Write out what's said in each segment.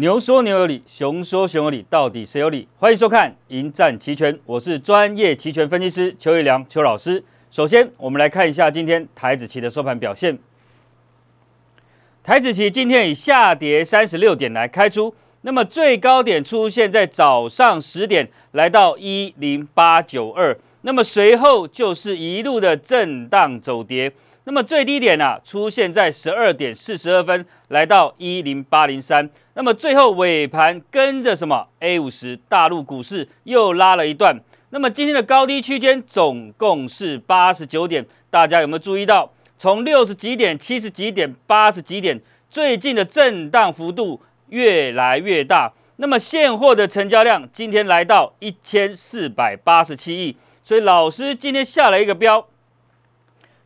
牛说牛有理，熊说熊有理，到底谁有理？欢迎收看《迎战期权》，我是专业期权分析师邱玉良，邱老师。首先，我们来看一下今天台子期的收盘表现。台子期今天以下跌三十六点来开出，那么最高点出现在早上十点，来到一零八九二，那么随后就是一路的震荡走跌。那么最低点呢，出现在十二点四十二分，来到一零八零三。那么最后尾盘跟着什么？A 五十大陆股市又拉了一段。那么今天的高低区间总共是八十九点。大家有没有注意到，从六十几点、七十几点、八十几点，最近的震荡幅度越来越大。那么现货的成交量今天来到一千四百八十七亿。所以老师今天下了一个标。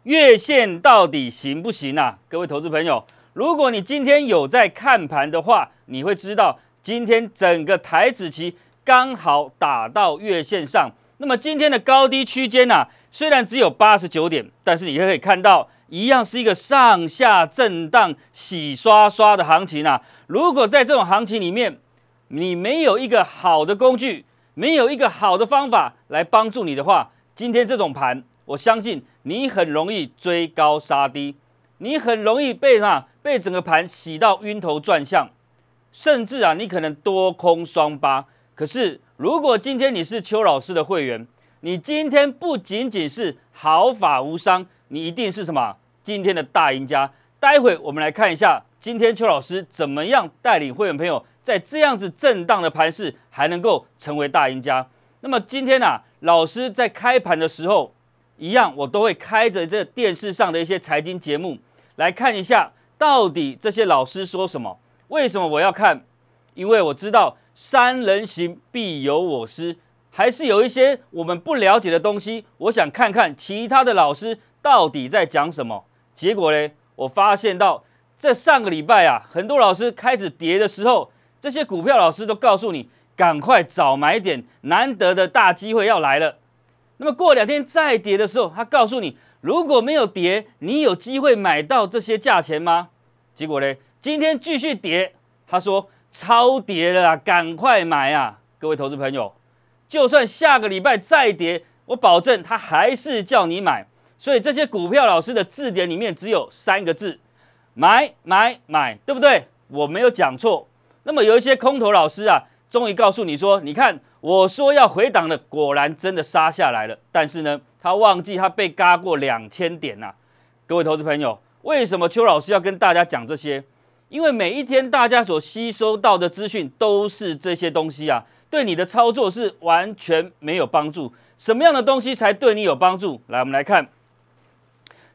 月线到底行不行啊，各位投资朋友？如果你今天有在看盘的话，你会知道今天整个台子期刚好打到月线上。那么今天的高低区间呢，虽然只有八十九点，但是你可以看到，一样是一个上下震荡、洗刷刷的行情啊。如果在这种行情里面，你没有一个好的工具，没有一个好的方法来帮助你的话，今天这种盘，我相信。你很容易追高杀低，你很容易被啊被整个盘洗到晕头转向，甚至啊你可能多空双八。可是如果今天你是邱老师的会员，你今天不仅仅是毫发无伤，你一定是什么？今天的大赢家。待会我们来看一下，今天邱老师怎么样带领会员朋友在这样子震荡的盘势还能够成为大赢家。那么今天啊，老师在开盘的时候。一样，我都会开着这电视上的一些财经节目来看一下，到底这些老师说什么？为什么我要看？因为我知道三人行必有我师，还是有一些我们不了解的东西，我想看看其他的老师到底在讲什么。结果呢，我发现到这上个礼拜啊，很多老师开始跌的时候，这些股票老师都告诉你赶快早买点，难得的大机会要来了。那么过两天再跌的时候，他告诉你如果没有跌，你有机会买到这些价钱吗？结果呢，今天继续跌，他说超跌了，赶快买啊！各位投资朋友，就算下个礼拜再跌，我保证他还是叫你买。所以这些股票老师的字典里面只有三个字：买买买，对不对？我没有讲错。那么有一些空头老师啊。终于告诉你说，你看，我说要回档的，果然真的杀下来了。但是呢，他忘记他被嘎过两千点呐。各位投资朋友，为什么邱老师要跟大家讲这些？因为每一天大家所吸收到的资讯都是这些东西啊，对你的操作是完全没有帮助。什么样的东西才对你有帮助？来，我们来看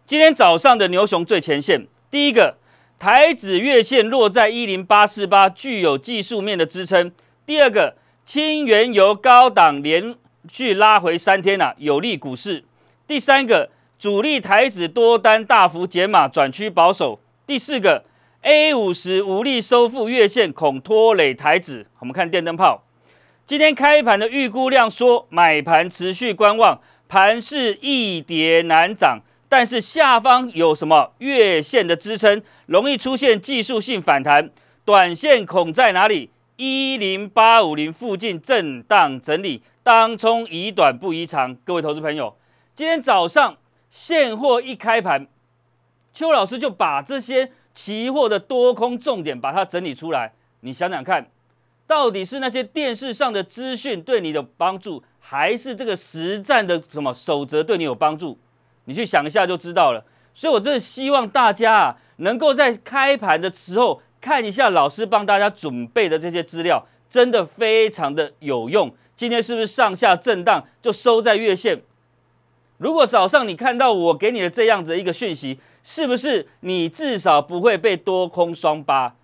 今天早上的牛熊最前线。第一个，台指月线落在一零八四八，具有技术面的支撑。第二个，清原油高档连续拉回三天呐，有利股市。第三个，主力台子多单大幅减码，转趋保守。第四个，A 五十无力收复月线，恐拖累台子。我们看电灯泡，今天开盘的预估量说买盘持续观望，盘势一跌难涨。但是下方有什么月线的支撑，容易出现技术性反弹。短线恐在哪里？一零八五零附近震荡整理，当冲宜短不宜长。各位投资朋友，今天早上现货一开盘，邱老师就把这些期货的多空重点把它整理出来。你想想看，到底是那些电视上的资讯对你的帮助，还是这个实战的什么守则对你有帮助？你去想一下就知道了。所以我真的希望大家啊，能够在开盘的时候。看一下老师帮大家准备的这些资料，真的非常的有用。今天是不是上下震荡就收在月线？如果早上你看到我给你的这样子一个讯息，是不是你至少不会被多空双八？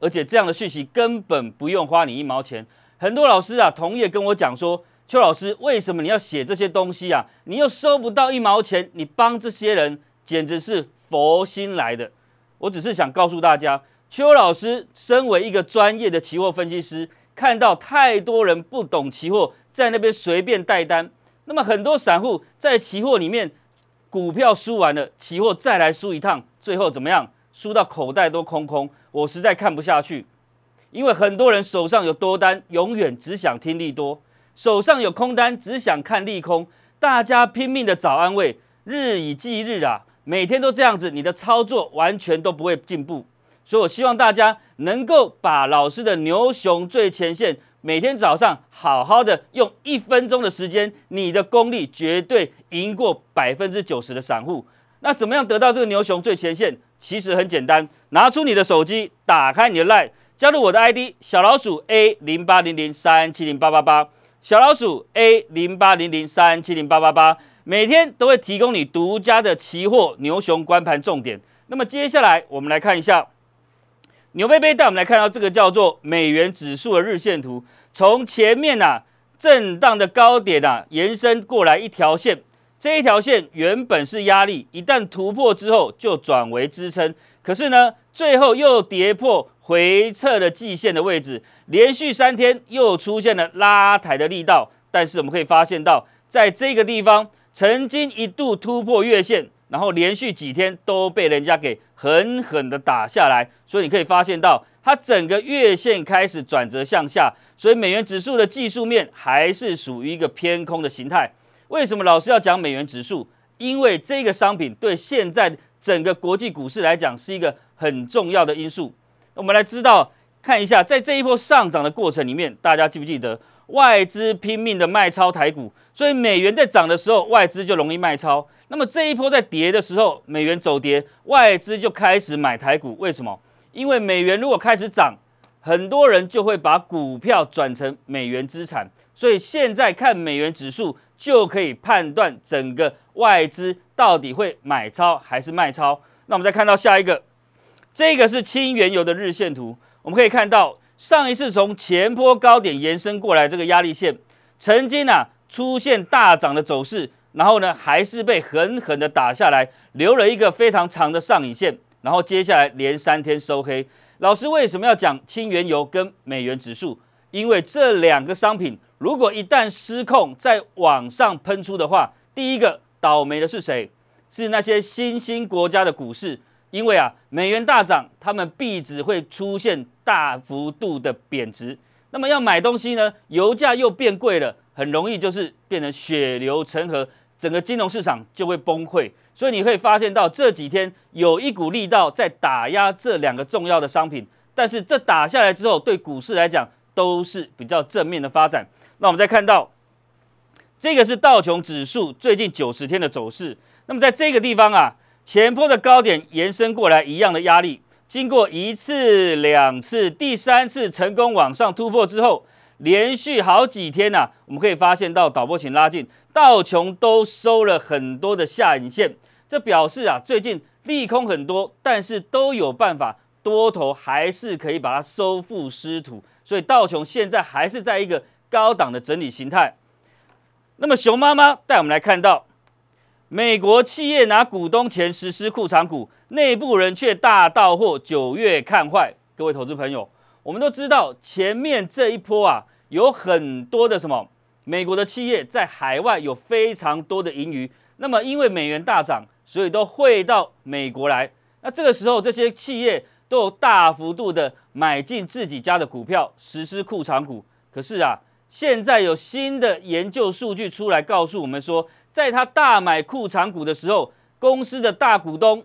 而且这样的讯息根本不用花你一毛钱。很多老师啊，同业跟我讲说，邱老师为什么你要写这些东西啊？你又收不到一毛钱，你帮这些人简直是佛心来的。我只是想告诉大家。邱老师身为一个专业的期货分析师，看到太多人不懂期货，在那边随便带单。那么很多散户在期货里面，股票输完了，期货再来输一趟，最后怎么样？输到口袋都空空。我实在看不下去，因为很多人手上有多单，永远只想听利多；手上有空单，只想看利空。大家拼命的找安慰，日以继日啊，每天都这样子，你的操作完全都不会进步。所以，我希望大家能够把老师的牛熊最前线每天早上好好的用一分钟的时间，你的功力绝对赢过百分之九十的散户。那怎么样得到这个牛熊最前线？其实很简单，拿出你的手机，打开你的 Line，加入我的 ID 小老鼠 A 零八零零三七零八八八，小老鼠 A 零八零零三七零八八八，每天都会提供你独家的期货牛熊观盘重点。那么接下来我们来看一下。牛背背带我们来看到这个叫做美元指数的日线图，从前面呐震荡的高点呐延伸过来一条线，这一条线原本是压力，一旦突破之后就转为支撑，可是呢最后又跌破回撤的季线的位置，连续三天又出现了拉抬的力道，但是我们可以发现到，在这个地方曾经一度突破月线。然后连续几天都被人家给狠狠的打下来，所以你可以发现到它整个月线开始转折向下，所以美元指数的技术面还是属于一个偏空的形态。为什么老师要讲美元指数？因为这个商品对现在整个国际股市来讲是一个很重要的因素。我们来知道看一下，在这一波上涨的过程里面，大家记不记得外资拼命的卖超台股？所以美元在涨的时候，外资就容易卖超。那么这一波在跌的时候，美元走跌，外资就开始买台股。为什么？因为美元如果开始涨，很多人就会把股票转成美元资产。所以现在看美元指数，就可以判断整个外资到底会买超还是卖超。那我们再看到下一个，这个是轻原油的日线图。我们可以看到，上一次从前波高点延伸过来这个压力线，曾经啊出现大涨的走势。然后呢，还是被狠狠的打下来，留了一个非常长的上影线。然后接下来连三天收黑。老师为什么要讲清原油跟美元指数？因为这两个商品如果一旦失控再往上喷出的话，第一个倒霉的是谁？是那些新兴国家的股市。因为啊，美元大涨，他们币值会出现大幅度的贬值。那么要买东西呢，油价又变贵了，很容易就是变成血流成河。整个金融市场就会崩溃，所以你会发现到这几天有一股力道在打压这两个重要的商品，但是这打下来之后，对股市来讲都是比较正面的发展。那我们再看到这个是道琼指数最近九十天的走势，那么在这个地方啊，前坡的高点延伸过来一样的压力，经过一次、两次、第三次成功往上突破之后，连续好几天呢，我们可以发现到导播请拉近。道琼都收了很多的下影线，这表示啊，最近利空很多，但是都有办法多头还是可以把它收复失土，所以道琼现在还是在一个高档的整理形态。那么熊妈妈带我们来看到，美国企业拿股东钱实施库藏股，内部人却大到货，九月看坏。各位投资朋友，我们都知道前面这一波啊，有很多的什么？美国的企业在海外有非常多的盈余，那么因为美元大涨，所以都会到美国来。那这个时候，这些企业都有大幅度的买进自己家的股票，实施库藏股。可是啊，现在有新的研究数据出来，告诉我们说，在他大买库藏股的时候，公司的大股东、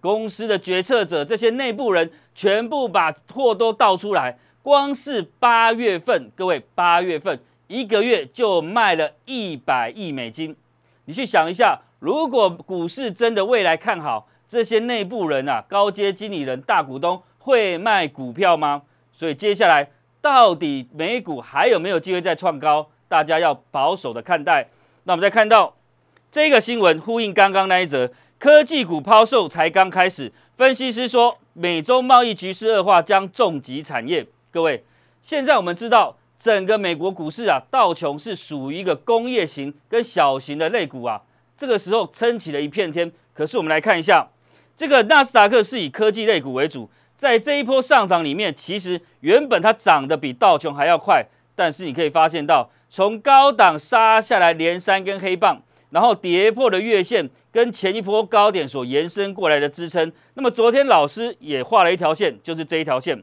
公司的决策者这些内部人全部把货都倒出来。光是八月份，各位八月份。一个月就卖了一百亿美金，你去想一下，如果股市真的未来看好，这些内部人啊、高阶经理人、大股东会卖股票吗？所以接下来到底美股还有没有机会再创高？大家要保守的看待。那我们再看到这个新闻，呼应刚刚那一则，科技股抛售才刚开始。分析师说，美洲贸易局势恶化将重击产业。各位，现在我们知道。整个美国股市啊，道琼是属于一个工业型跟小型的类股啊，这个时候撑起了一片天。可是我们来看一下，这个纳斯达克是以科技类股为主，在这一波上涨里面，其实原本它涨得比道琼还要快，但是你可以发现到，从高档杀下来连三根黑棒，然后跌破了月线跟前一波高点所延伸过来的支撑。那么昨天老师也画了一条线，就是这一条线。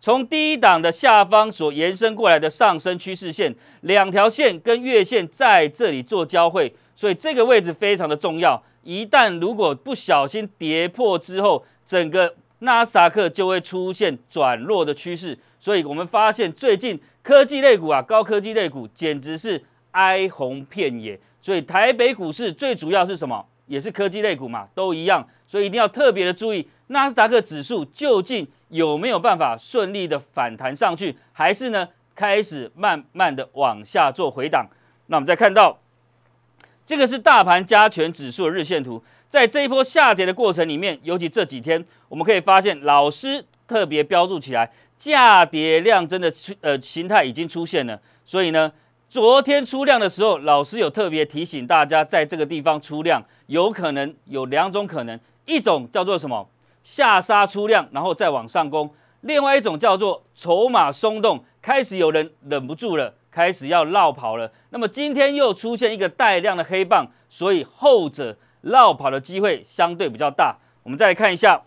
从第一档的下方所延伸过来的上升趋势线，两条线跟月线在这里做交汇，所以这个位置非常的重要。一旦如果不小心跌破之后，整个纳斯达克就会出现转弱的趋势。所以我们发现最近科技类股啊，高科技类股简直是哀鸿遍野。所以台北股市最主要是什么？也是科技类股嘛，都一样。所以一定要特别的注意纳斯达克指数究竟。有没有办法顺利的反弹上去，还是呢开始慢慢的往下做回档？那我们再看到这个是大盘加权指数的日线图，在这一波下跌的过程里面，尤其这几天，我们可以发现老师特别标注起来价跌量增的呃形态已经出现了。所以呢，昨天出量的时候，老师有特别提醒大家，在这个地方出量有可能有两种可能，一种叫做什么？下杀出量，然后再往上攻。另外一种叫做筹码松动，开始有人忍不住了，开始要绕跑了。那么今天又出现一个带量的黑棒，所以后者绕跑的机会相对比较大。我们再来看一下，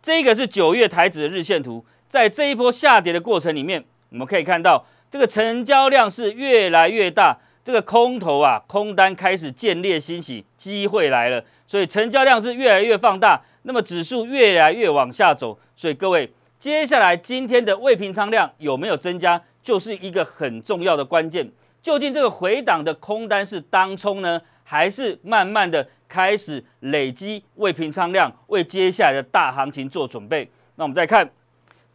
这个是九月台指的日线图，在这一波下跌的过程里面，我们可以看到这个成交量是越来越大。这个空头啊，空单开始渐烈新喜，机会来了，所以成交量是越来越放大。那么指数越来越往下走，所以各位接下来今天的未平仓量有没有增加，就是一个很重要的关键。究竟这个回档的空单是当冲呢，还是慢慢的开始累积未平仓量，为接下来的大行情做准备？那我们再看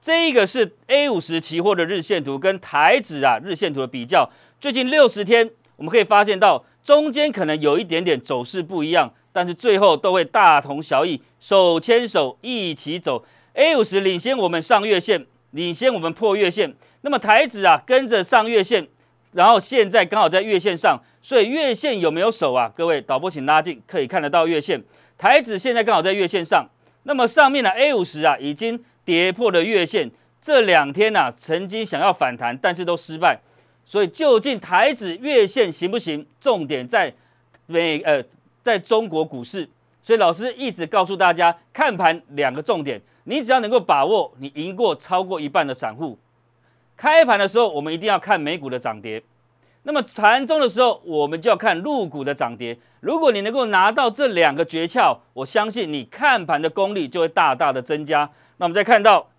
这一个是 A 五十期货的日线图跟台指啊日线图的比较，最近六十天。我们可以发现到中间可能有一点点走势不一样，但是最后都会大同小异，手牵手一起走。A 五十领先我们上月线，领先我们破月线。那么台子啊跟着上月线，然后现在刚好在月线上，所以月线有没有手啊？各位导播请拉近，可以看得到月线。台子现在刚好在月线上，那么上面的 A 五十啊已经跌破了月线，这两天呐曾经想要反弹，但是都失败。所以究竟台指月线行不行？重点在美呃，在中国股市。所以老师一直告诉大家，看盘两个重点，你只要能够把握，你赢过超过一半的散户。开盘的时候，我们一定要看美股的涨跌；那么盘中的时候，我们就要看入股的涨跌。如果你能够拿到这两个诀窍，我相信你看盘的功力就会大大的增加。那我们再看到，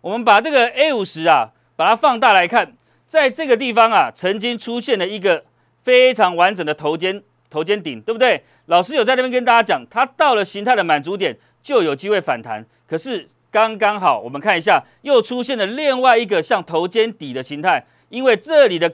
我们把这个 A 五十啊，把它放大来看。在这个地方啊，曾经出现了一个非常完整的头肩头肩顶，对不对？老师有在那边跟大家讲，它到了形态的满足点就有机会反弹。可是刚刚好，我们看一下，又出现了另外一个像头肩底的形态，因为这里的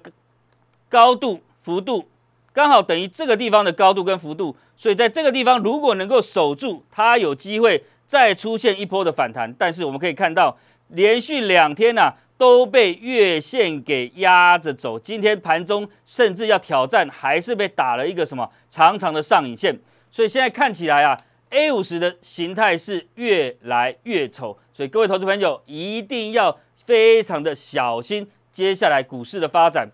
高度幅度刚好等于这个地方的高度跟幅度，所以在这个地方如果能够守住，它有机会。再出现一波的反弹，但是我们可以看到，连续两天呢都被月线给压着走。今天盘中甚至要挑战，还是被打了一个什么长长的上影线。所以现在看起来啊，A 五十的形态是越来越丑。所以各位投资朋友一定要非常的小心接下来股市的发展。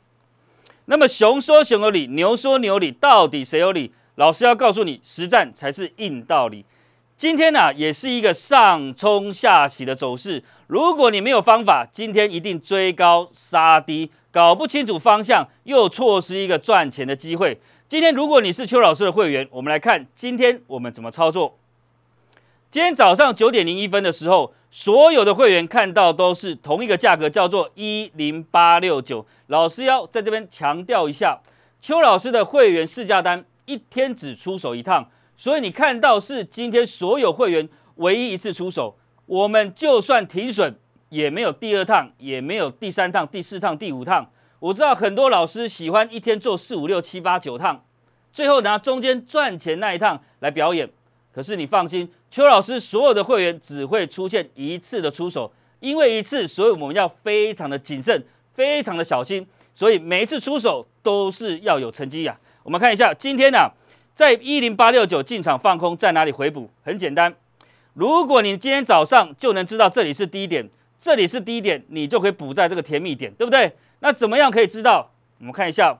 那么熊说熊有理，牛说牛有理，到底谁有理？老师要告诉你，实战才是硬道理。今天呢，也是一个上冲下洗的走势。如果你没有方法，今天一定追高杀低，搞不清楚方向，又错失一个赚钱的机会。今天如果你是邱老师的会员，我们来看今天我们怎么操作。今天早上九点零一分的时候，所有的会员看到都是同一个价格，叫做一零八六九。老师要在这边强调一下，邱老师的会员试价单一天只出手一趟。所以你看到是今天所有会员唯一一次出手，我们就算停损也没有第二趟，也没有第三趟、第四趟、第五趟。我知道很多老师喜欢一天做四五六七八九趟，最后拿中间赚钱那一趟来表演。可是你放心，邱老师所有的会员只会出现一次的出手，因为一次，所以我们要非常的谨慎，非常的小心。所以每一次出手都是要有成绩呀。我们看一下今天呢。在一零八六九进场放空，在哪里回补？很简单，如果你今天早上就能知道这里是低点，这里是低点，你就可以补在这个甜蜜点，对不对？那怎么样可以知道？我们看一下，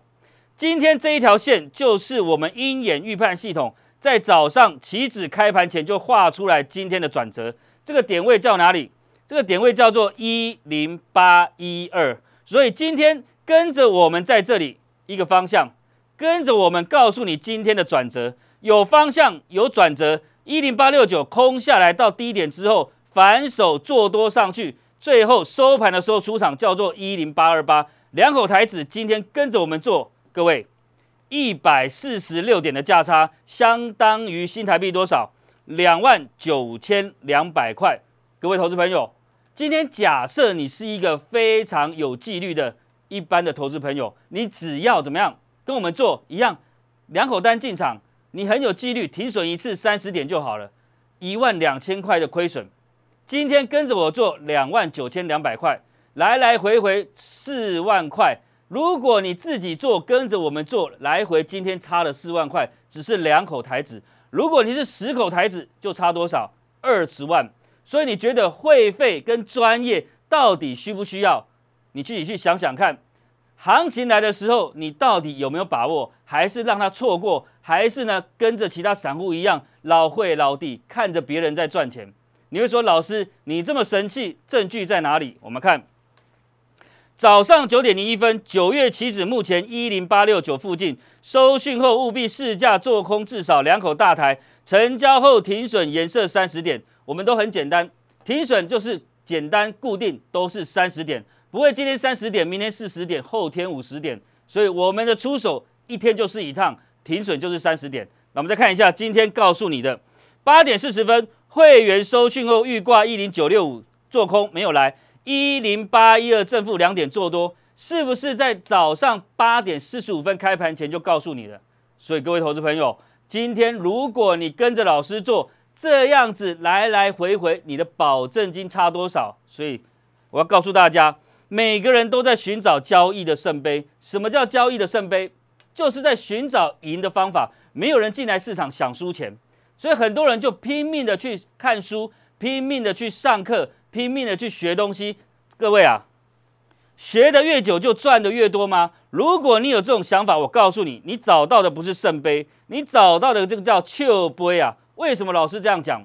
今天这一条线就是我们鹰眼预判系统在早上起止开盘前就画出来今天的转折，这个点位叫哪里？这个点位叫做一零八一二，所以今天跟着我们在这里一个方向。跟着我们告诉你今天的转折，有方向有转折，一零八六九空下来到低点之后，反手做多上去，最后收盘的时候出场叫做一零八二八两口台子。今天跟着我们做，各位一百四十六点的价差，相当于新台币多少？两万九千两百块。各位投资朋友，今天假设你是一个非常有纪律的一般的投资朋友，你只要怎么样？跟我们做一样，两口单进场，你很有几率停损一次三十点就好了，一万两千块的亏损。今天跟着我做两万九千两百块，来来回回四万块。如果你自己做，跟着我们做来回，今天差了四万块，只是两口台子。如果你是十口台子，就差多少二十万。所以你觉得会费跟专业到底需不需要？你自己去想想看。行情来的时候，你到底有没有把握？还是让它错过？还是呢，跟着其他散户一样，老会老底，看着别人在赚钱？你会说，老师，你这么神气，证据在哪里？我们看，早上九点零一分，九月期指目前一零八六九附近收讯后，务必试价做空至少两口大台，成交后停损颜色三十点。我们都很简单，停损就是简单固定，都是三十点。不会，今天三十点，明天四十点，后天五十点，所以我们的出手一天就是一趟，停损就是三十点。那我们再看一下今天告诉你的，八点四十分会员收讯后预挂一零九六五做空没有来，一零八一二正负两点做多，是不是在早上八点四十五分开盘前就告诉你的？所以各位投资朋友，今天如果你跟着老师做这样子来来回回，你的保证金差多少？所以我要告诉大家。每个人都在寻找交易的圣杯。什么叫交易的圣杯？就是在寻找赢的方法。没有人进来市场想输钱，所以很多人就拼命的去看书，拼命的去上课，拼命的去学东西。各位啊，学的越久就赚的越多吗？如果你有这种想法，我告诉你，你找到的不是圣杯，你找到的这个叫糗杯啊。为什么老师这样讲？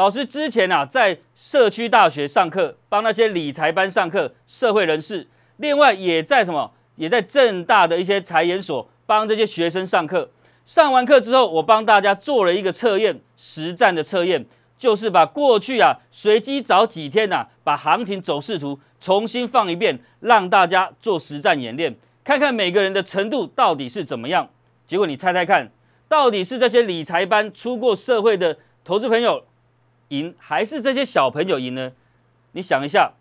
老师之前啊，在社区大学上课，帮那些理财班上课，社会人士。另外，也在什么？也在正大的一些财研所帮这些学生上课。上完课之后，我帮大家做了一个测验，实战的测验，就是把过去啊，随机找几天呐，把行情走势图重新放一遍，让大家做实战演练，看看每个人的程度到底是怎么样。结果你猜猜看，到底是这些理财班出过社会的投资朋友？赢还是这些小朋友赢呢？你想一下，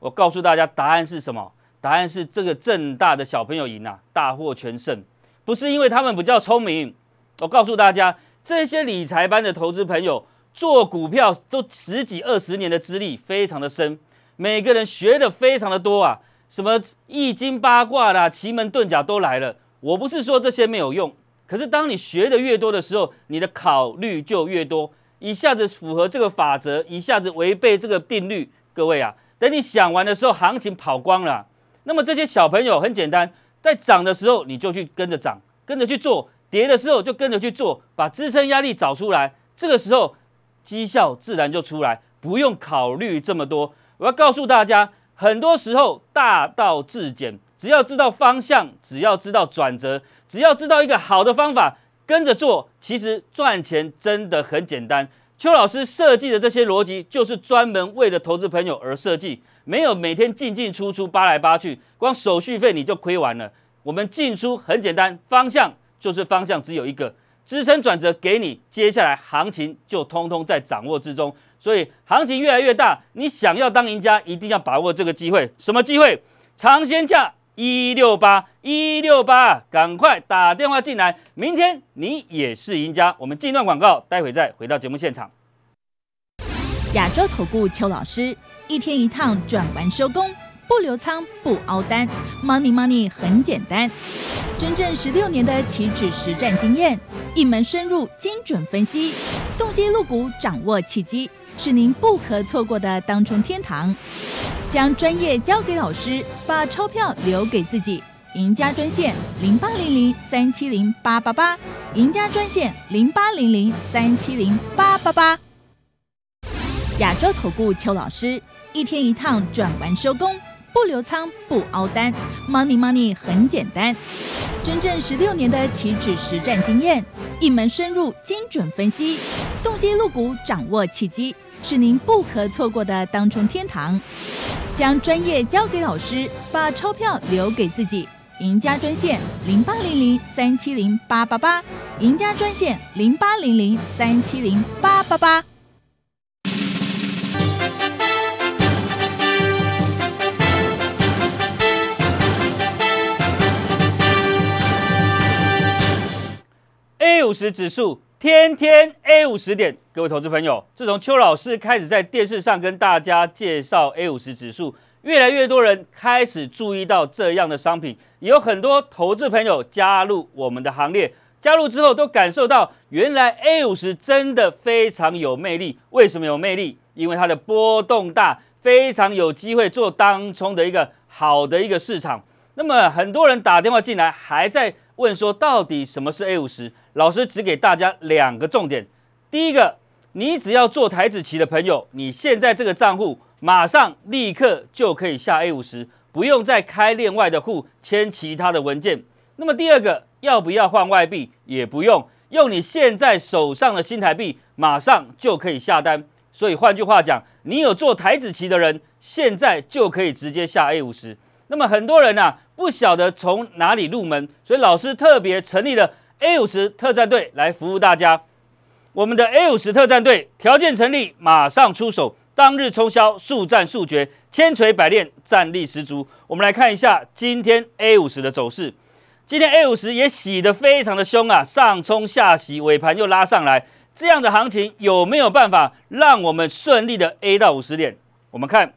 我告诉大家答案是什么？答案是这个正大的小朋友赢啊，大获全胜，不是因为他们比较聪明。我告诉大家，这些理财班的投资朋友做股票都十几二十年的资历，非常的深，每个人学的非常的多啊，什么易经八卦啦、奇门遁甲都来了。我不是说这些没有用，可是当你学的越多的时候，你的考虑就越多。一下子符合这个法则，一下子违背这个定律。各位啊，等你想完的时候，行情跑光了。那么这些小朋友很简单，在涨的时候你就去跟着涨，跟着去做；跌的时候就跟着去做，把支撑压力找出来。这个时候绩效自然就出来，不用考虑这么多。我要告诉大家，很多时候大道至简，只要知道方向，只要知道转折，只要知道一个好的方法。跟着做，其实赚钱真的很简单。邱老师设计的这些逻辑，就是专门为了投资朋友而设计，没有每天进进出出、扒来扒去，光手续费你就亏完了。我们进出很简单，方向就是方向只有一个，支撑转折给你，接下来行情就通通在掌握之中。所以行情越来越大，你想要当赢家，一定要把握这个机会。什么机会？尝鲜价。一六八一六八，赶快打电话进来，明天你也是赢家。我们进段广告，待会再回到节目现场。亚洲投顾邱老师，一天一趟转完收工，不留仓不熬单，money money 很简单。真正十六年的期指实战经验，一门深入精准分析，洞悉露股，掌握契机。是您不可错过的当冲天堂，将专业交给老师，把钞票留给自己。赢家专线零八零零三七零八八八，赢家专线零八零零三七零八八八。亚洲投顾邱老师，一天一趟转完收工，不留仓不凹单，money money 很简单。真正十六年的期止实战经验，一门深入精准分析，洞悉入股，掌握契机。是您不可错过的当冲天堂，将专业交给老师，把钞票留给自己。赢家专线零八零零三七零八八八，赢家专线零八零零三七零八八八。A 五十指数。天天 A 五十点，各位投资朋友，自从邱老师开始在电视上跟大家介绍 A 五十指数，越来越多人开始注意到这样的商品，有很多投资朋友加入我们的行列，加入之后都感受到原来 A 五十真的非常有魅力。为什么有魅力？因为它的波动大，非常有机会做当冲的一个好的一个市场。那么很多人打电话进来，还在。问说到底什么是 A 五十？老师只给大家两个重点。第一个，你只要做台子棋的朋友，你现在这个账户马上立刻就可以下 A 五十，不用再开另外的户签其他的文件。那么第二个，要不要换外币也不用，用你现在手上的新台币马上就可以下单。所以换句话讲，你有做台子棋的人，现在就可以直接下 A 五十。那么很多人呢不晓得从哪里入门，所以老师特别成立了 A 五十特战队来服务大家。我们的 A 五十特战队条件成立，马上出手，当日冲销，速战速决，千锤百炼，战力十足。我们来看一下今天 A 五十的走势，今天 A 五十也洗得非常的凶啊，上冲下洗，尾盘又拉上来，这样的行情有没有办法让我们顺利的 A 到五十点？我们看。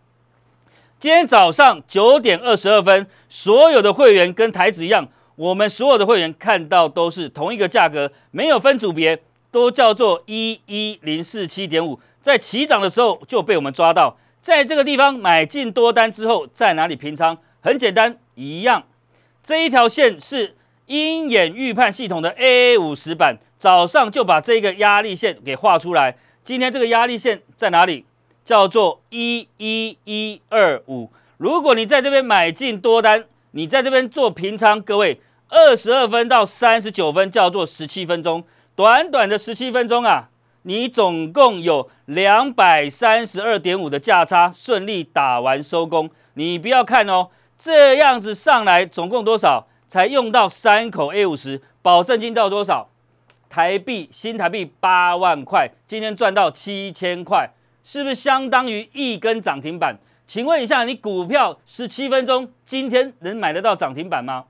今天早上九点二十二分，所有的会员跟台子一样，我们所有的会员看到都是同一个价格，没有分组别，都叫做一一零四七点五。在起涨的时候就被我们抓到，在这个地方买进多单之后，在哪里平仓？很简单，一样。这一条线是鹰眼预判系统的 A A 五十版，早上就把这个压力线给画出来。今天这个压力线在哪里？叫做一一一二五。如果你在这边买进多单，你在这边做平仓，各位，二十二分到三十九分，叫做十七分钟，短短的十七分钟啊，你总共有两百三十二点五的价差，顺利打完收工。你不要看哦，这样子上来总共多少？才用到三口 A 五十，保证金到多少？台币新台币八万块，今天赚到七千块。是不是相当于一根涨停板？请问一下，你股票十七分钟今天能买得到涨停板吗？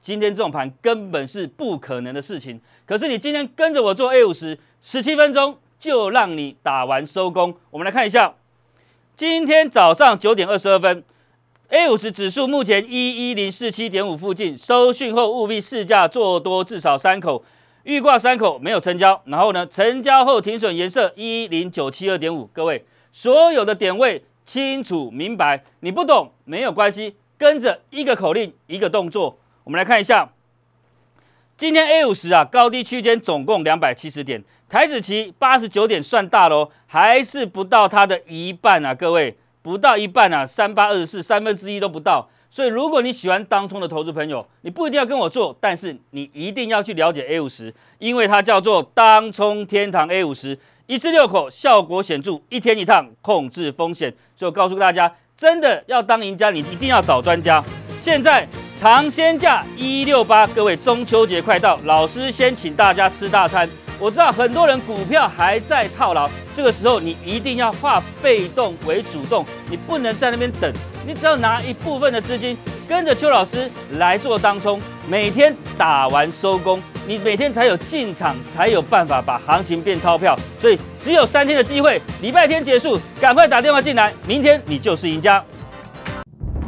今天这种盘根本是不可能的事情。可是你今天跟着我做 A 五十，十七分钟就让你打完收工。我们来看一下，今天早上九点二十二分，A 五十指数目前一一零四七点五附近，收讯后务必试驾做多至少三口。预挂三口没有成交，然后呢？成交后停损颜色一零九七二点五，各位所有的点位清楚明白。你不懂没有关系，跟着一个口令一个动作。我们来看一下，今天 A 五十啊高低区间总共两百七十点，台子旗八十九点算大喽，还是不到它的一半啊？各位不到一半啊，三八二十四三分之一都不到。所以，如果你喜欢当冲的投资朋友，你不一定要跟我做，但是你一定要去了解 A 五十，因为它叫做当冲天堂 A 五十，一次六口，效果显著，一天一趟，控制风险。所以我告诉大家，真的要当赢家，你一定要找专家。现在尝鲜价一六八，各位中秋节快到，老师先请大家吃大餐。我知道很多人股票还在套牢，这个时候你一定要化被动为主动，你不能在那边等。你只要拿一部分的资金跟着邱老师来做当冲，每天打完收工，你每天才有进场，才有办法把行情变钞票。所以只有三天的机会，礼拜天结束，赶快打电话进来，明天你就是赢家。